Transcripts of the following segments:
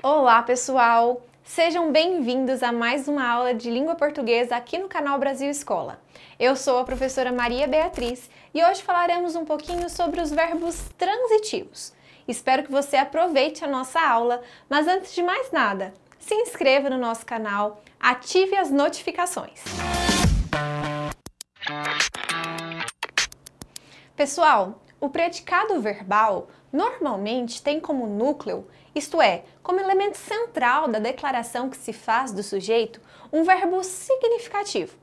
Olá, pessoal! Sejam bem-vindos a mais uma aula de língua portuguesa aqui no canal Brasil Escola. Eu sou a professora Maria Beatriz e hoje falaremos um pouquinho sobre os verbos transitivos. Espero que você aproveite a nossa aula, mas antes de mais nada, se inscreva no nosso canal, ative as notificações. Pessoal, o predicado verbal normalmente tem como núcleo isto é, como elemento central da declaração que se faz do sujeito, um verbo significativo.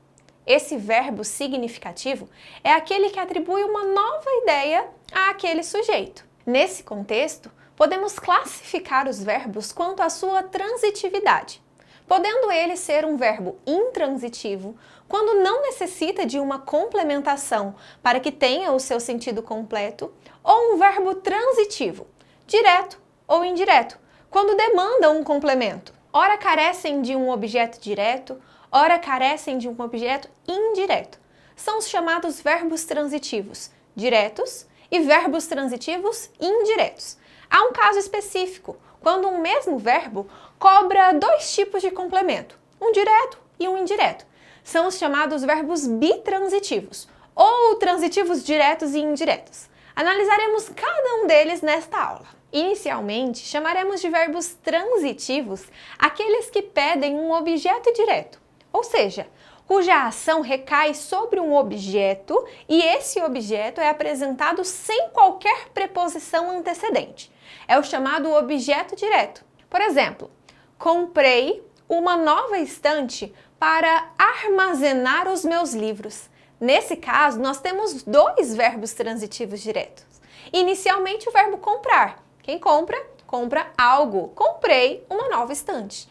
Esse verbo significativo é aquele que atribui uma nova ideia àquele sujeito. Nesse contexto, podemos classificar os verbos quanto à sua transitividade, podendo ele ser um verbo intransitivo quando não necessita de uma complementação para que tenha o seu sentido completo, ou um verbo transitivo, direto ou indireto, quando demandam um complemento. Ora carecem de um objeto direto, ora carecem de um objeto indireto. São os chamados verbos transitivos diretos e verbos transitivos indiretos. Há um caso específico, quando um mesmo verbo cobra dois tipos de complemento, um direto e um indireto. São os chamados verbos bitransitivos, ou transitivos diretos e indiretos. Analisaremos cada um deles nesta aula. Inicialmente, chamaremos de verbos transitivos aqueles que pedem um objeto direto, ou seja, cuja ação recai sobre um objeto e esse objeto é apresentado sem qualquer preposição antecedente. É o chamado objeto direto. Por exemplo, comprei uma nova estante para armazenar os meus livros. Nesse caso, nós temos dois verbos transitivos diretos. Inicialmente, o verbo comprar, quem compra, compra algo. Comprei uma nova estante.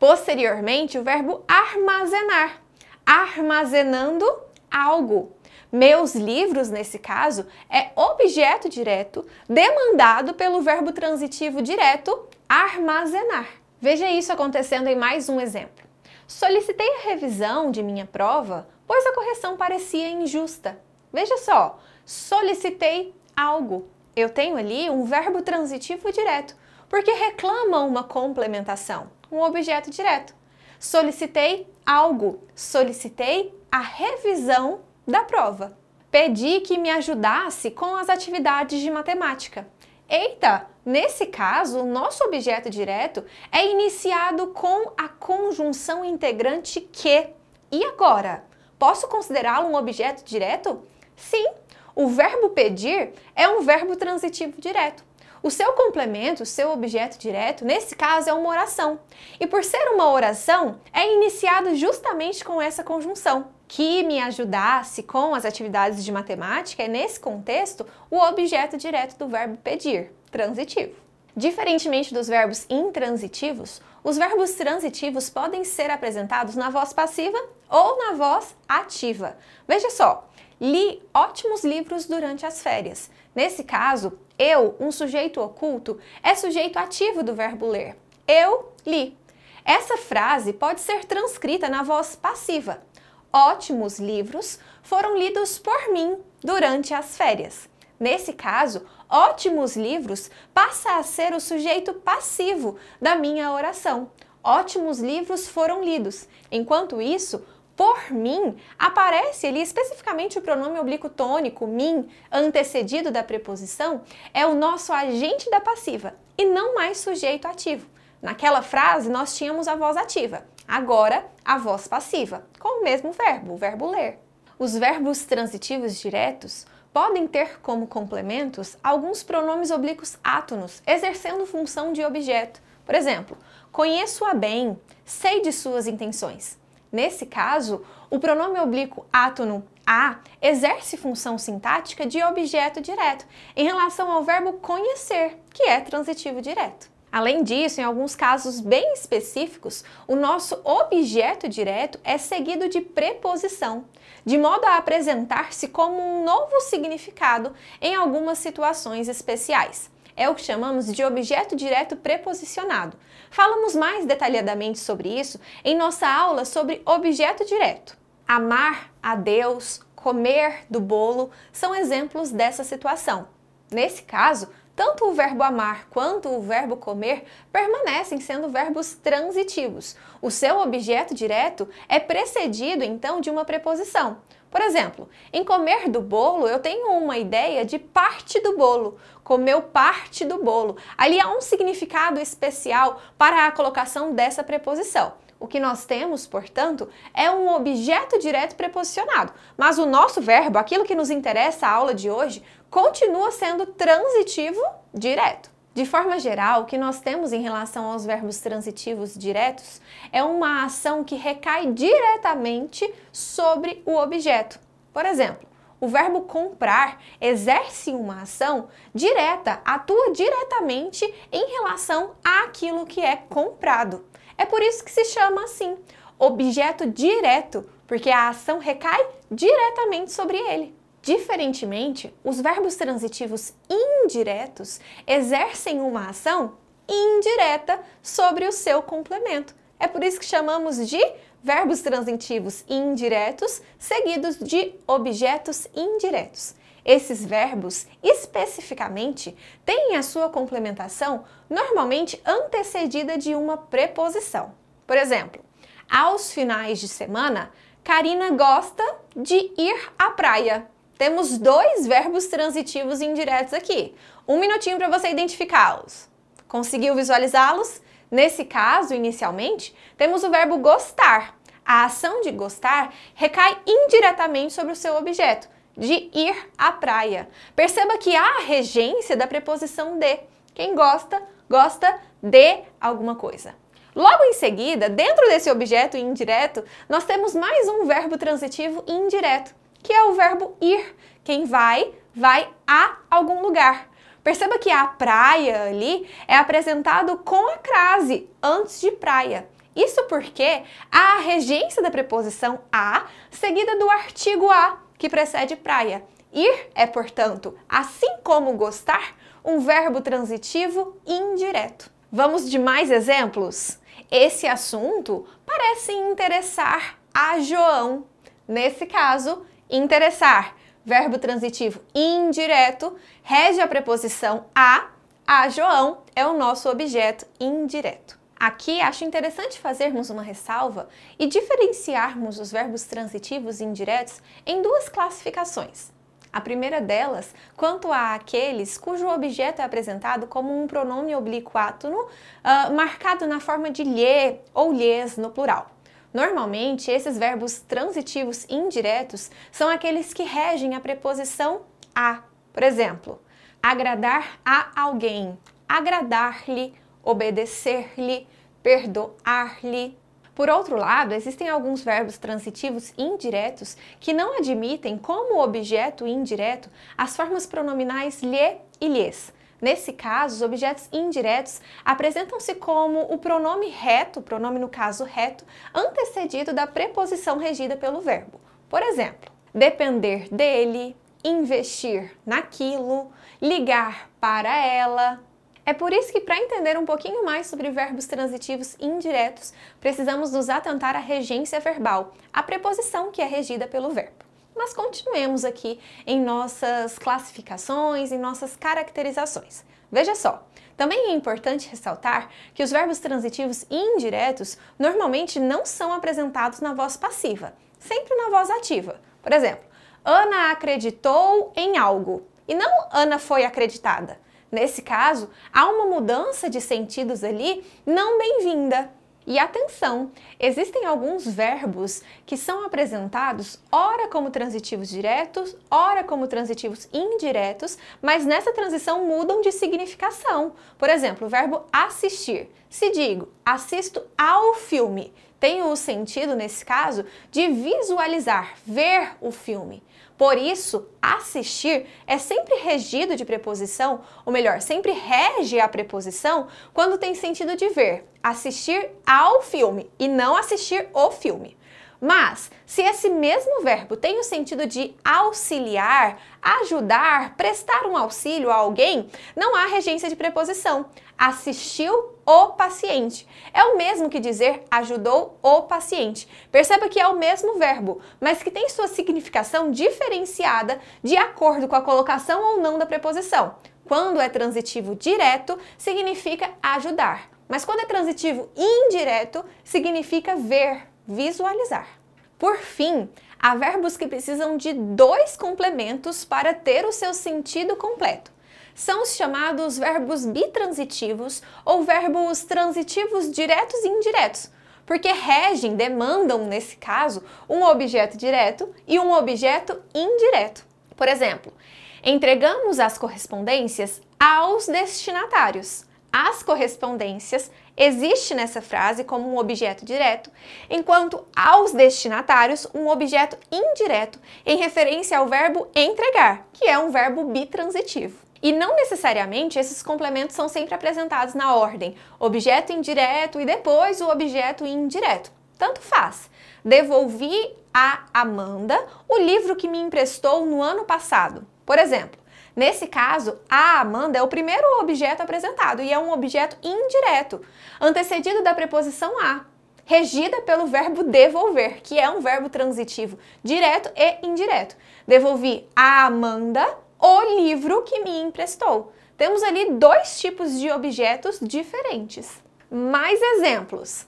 Posteriormente, o verbo armazenar. Armazenando algo. Meus livros, nesse caso, é objeto direto demandado pelo verbo transitivo direto armazenar. Veja isso acontecendo em mais um exemplo. Solicitei a revisão de minha prova, pois a correção parecia injusta. Veja só, solicitei algo. Eu tenho ali um verbo transitivo direto, porque reclama uma complementação, um objeto direto. Solicitei algo, solicitei a revisão da prova. Pedi que me ajudasse com as atividades de matemática. Eita, nesse caso, o nosso objeto direto é iniciado com a conjunção integrante que. E agora? Posso considerá-lo um objeto direto? Sim, o verbo pedir é um verbo transitivo direto. O seu complemento, o seu objeto direto, nesse caso é uma oração. E por ser uma oração, é iniciado justamente com essa conjunção. Que me ajudasse com as atividades de matemática é, nesse contexto, o objeto direto do verbo pedir, transitivo. Diferentemente dos verbos intransitivos, os verbos transitivos podem ser apresentados na voz passiva ou na voz ativa. Veja só, li ótimos livros durante as férias. Nesse caso, eu, um sujeito oculto, é sujeito ativo do verbo ler. Eu li. Essa frase pode ser transcrita na voz passiva. Ótimos livros foram lidos por mim durante as férias. Nesse caso, ótimos livros passa a ser o sujeito passivo da minha oração. Ótimos livros foram lidos. Enquanto isso, por mim, aparece ali especificamente o pronome oblíquo tônico, mim, antecedido da preposição, é o nosso agente da passiva e não mais sujeito ativo. Naquela frase, nós tínhamos a voz ativa, agora a voz passiva, com o mesmo verbo, o verbo ler. Os verbos transitivos diretos podem ter como complementos alguns pronomes oblíquos átonos, exercendo função de objeto. Por exemplo, conheço-a bem, sei de suas intenções. Nesse caso, o pronome oblíquo átono a exerce função sintática de objeto direto em relação ao verbo conhecer, que é transitivo direto. Além disso, em alguns casos bem específicos, o nosso objeto direto é seguido de preposição, de modo a apresentar-se como um novo significado em algumas situações especiais é o que chamamos de objeto direto preposicionado. Falamos mais detalhadamente sobre isso em nossa aula sobre objeto direto. Amar a Deus, comer do bolo são exemplos dessa situação. Nesse caso, tanto o verbo amar quanto o verbo comer permanecem sendo verbos transitivos. O seu objeto direto é precedido então de uma preposição. Por exemplo, em comer do bolo, eu tenho uma ideia de parte do bolo, comeu parte do bolo. Ali há um significado especial para a colocação dessa preposição. O que nós temos, portanto, é um objeto direto preposicionado, mas o nosso verbo, aquilo que nos interessa a aula de hoje, continua sendo transitivo direto. De forma geral, o que nós temos em relação aos verbos transitivos diretos é uma ação que recai diretamente sobre o objeto. Por exemplo, o verbo comprar exerce uma ação direta, atua diretamente em relação àquilo que é comprado. É por isso que se chama assim, objeto direto, porque a ação recai diretamente sobre ele. Diferentemente, os verbos transitivos indiretos exercem uma ação indireta sobre o seu complemento. É por isso que chamamos de verbos transitivos indiretos seguidos de objetos indiretos. Esses verbos, especificamente, têm a sua complementação normalmente antecedida de uma preposição. Por exemplo, aos finais de semana, Karina gosta de ir à praia. Temos dois verbos transitivos indiretos aqui. Um minutinho para você identificá-los. Conseguiu visualizá-los? Nesse caso, inicialmente, temos o verbo gostar. A ação de gostar recai indiretamente sobre o seu objeto, de ir à praia. Perceba que há a regência da preposição de. Quem gosta, gosta de alguma coisa. Logo em seguida, dentro desse objeto indireto, nós temos mais um verbo transitivo indireto que é o verbo ir. Quem vai, vai a algum lugar. Perceba que a praia ali é apresentado com a crase antes de praia. Isso porque há a regência da preposição a seguida do artigo a, que precede praia. Ir é, portanto, assim como gostar, um verbo transitivo indireto. Vamos de mais exemplos? Esse assunto parece interessar a João. Nesse caso, Interessar, verbo transitivo indireto, rege a preposição a, a João é o nosso objeto indireto. Aqui acho interessante fazermos uma ressalva e diferenciarmos os verbos transitivos indiretos em duas classificações. A primeira delas, quanto a aqueles cujo objeto é apresentado como um pronome oblíquo átono, uh, marcado na forma de lhe ou lhes no plural. Normalmente, esses verbos transitivos indiretos são aqueles que regem a preposição a. Por exemplo, agradar a alguém, agradar-lhe, obedecer-lhe, perdoar-lhe. Por outro lado, existem alguns verbos transitivos indiretos que não admitem como objeto indireto as formas pronominais lhe e lhes, Nesse caso, os objetos indiretos apresentam-se como o pronome reto, pronome no caso reto, antecedido da preposição regida pelo verbo. Por exemplo, depender dele, investir naquilo, ligar para ela. É por isso que, para entender um pouquinho mais sobre verbos transitivos indiretos, precisamos nos atentar à regência verbal, a preposição que é regida pelo verbo mas continuemos aqui em nossas classificações, em nossas caracterizações. Veja só, também é importante ressaltar que os verbos transitivos indiretos normalmente não são apresentados na voz passiva, sempre na voz ativa. Por exemplo, Ana acreditou em algo e não Ana foi acreditada. Nesse caso, há uma mudança de sentidos ali não bem-vinda. E atenção, existem alguns verbos que são apresentados ora como transitivos diretos, ora como transitivos indiretos, mas nessa transição mudam de significação. Por exemplo, o verbo assistir. Se digo assisto ao filme, tem o sentido, nesse caso, de visualizar, ver o filme. Por isso, assistir é sempre regido de preposição, ou melhor, sempre rege a preposição quando tem sentido de ver, assistir ao filme e não assistir o filme. Mas, se esse mesmo verbo tem o sentido de auxiliar, ajudar, prestar um auxílio a alguém, não há regência de preposição. Assistiu o paciente. É o mesmo que dizer ajudou o paciente. Perceba que é o mesmo verbo, mas que tem sua significação diferenciada de acordo com a colocação ou não da preposição. Quando é transitivo direto, significa ajudar. Mas quando é transitivo indireto, significa ver, visualizar. Por fim, há verbos que precisam de dois complementos para ter o seu sentido completo. São os chamados verbos bitransitivos ou verbos transitivos diretos e indiretos, porque regem, demandam, nesse caso, um objeto direto e um objeto indireto. Por exemplo, entregamos as correspondências aos destinatários. As correspondências existe nessa frase como um objeto direto, enquanto aos destinatários um objeto indireto em referência ao verbo entregar, que é um verbo bitransitivo. E não necessariamente esses complementos são sempre apresentados na ordem objeto indireto e depois o objeto indireto. Tanto faz. Devolvi a Amanda o livro que me emprestou no ano passado. Por exemplo, Nesse caso, a Amanda é o primeiro objeto apresentado e é um objeto indireto, antecedido da preposição a, regida pelo verbo devolver, que é um verbo transitivo direto e indireto. Devolvi a Amanda o livro que me emprestou. Temos ali dois tipos de objetos diferentes. Mais exemplos.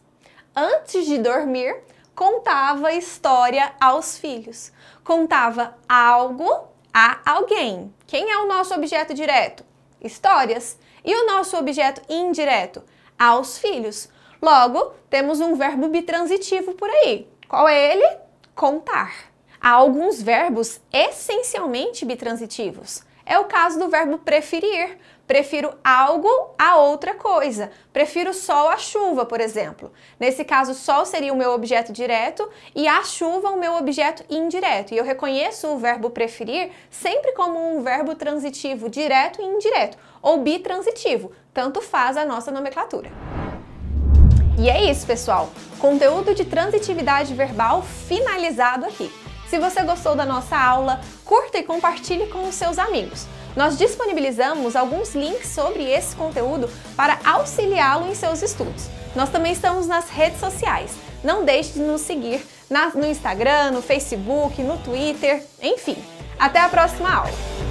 Antes de dormir, contava história aos filhos. Contava algo a alguém. Quem é o nosso objeto direto? Histórias. E o nosso objeto indireto? Aos filhos. Logo, temos um verbo bitransitivo por aí. Qual é ele? Contar. Há alguns verbos essencialmente bitransitivos. É o caso do verbo preferir. Prefiro algo a outra coisa. Prefiro sol à chuva, por exemplo. Nesse caso, sol seria o meu objeto direto e a chuva o meu objeto indireto. E eu reconheço o verbo preferir sempre como um verbo transitivo direto e indireto, ou bitransitivo. Tanto faz a nossa nomenclatura. E é isso, pessoal. Conteúdo de transitividade verbal finalizado aqui. Se você gostou da nossa aula, curta e compartilhe com os seus amigos. Nós disponibilizamos alguns links sobre esse conteúdo para auxiliá-lo em seus estudos. Nós também estamos nas redes sociais. Não deixe de nos seguir no Instagram, no Facebook, no Twitter, enfim. Até a próxima aula!